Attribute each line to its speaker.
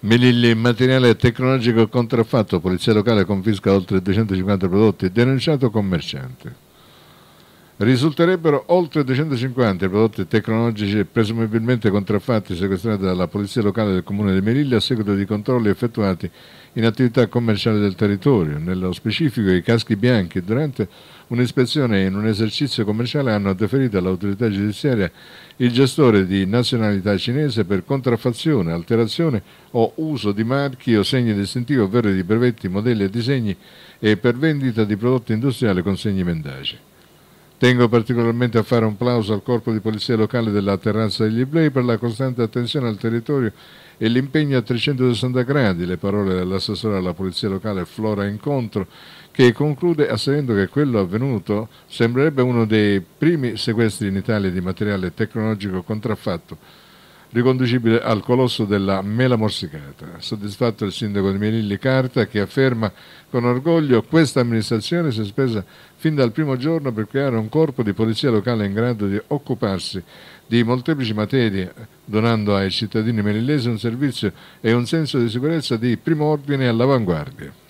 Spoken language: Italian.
Speaker 1: Il materiale tecnologico contraffatto, polizia locale confisca oltre 250 prodotti, denunciato commerciante risulterebbero oltre 250 prodotti tecnologici presumibilmente contraffatti sequestrati dalla Polizia Locale del Comune di Meriglia a seguito di controlli effettuati in attività commerciali del territorio. Nello specifico i caschi bianchi durante un'ispezione in un esercizio commerciale hanno deferito all'autorità giudiziaria il gestore di nazionalità cinese per contraffazione, alterazione o uso di marchi o segni distintivi ovvero di brevetti, modelli e disegni e per vendita di prodotti industriali con segni mendaci. Tengo particolarmente a fare un plauso al Corpo di Polizia Locale della Terrazza degli Iblei per la costante attenzione al territorio e l'impegno a 360 gradi, le parole dell'assessore alla Polizia Locale Flora Incontro, che conclude asserendo che quello avvenuto sembrerebbe uno dei primi sequestri in Italia di materiale tecnologico contraffatto riconducibile al colosso della mela morsicata. Soddisfatto il sindaco di Melilli Carta che afferma con orgoglio questa amministrazione si è spesa fin dal primo giorno per creare un corpo di polizia locale in grado di occuparsi di molteplici materie, donando ai cittadini melillesi un servizio e un senso di sicurezza di primo ordine all'avanguardia.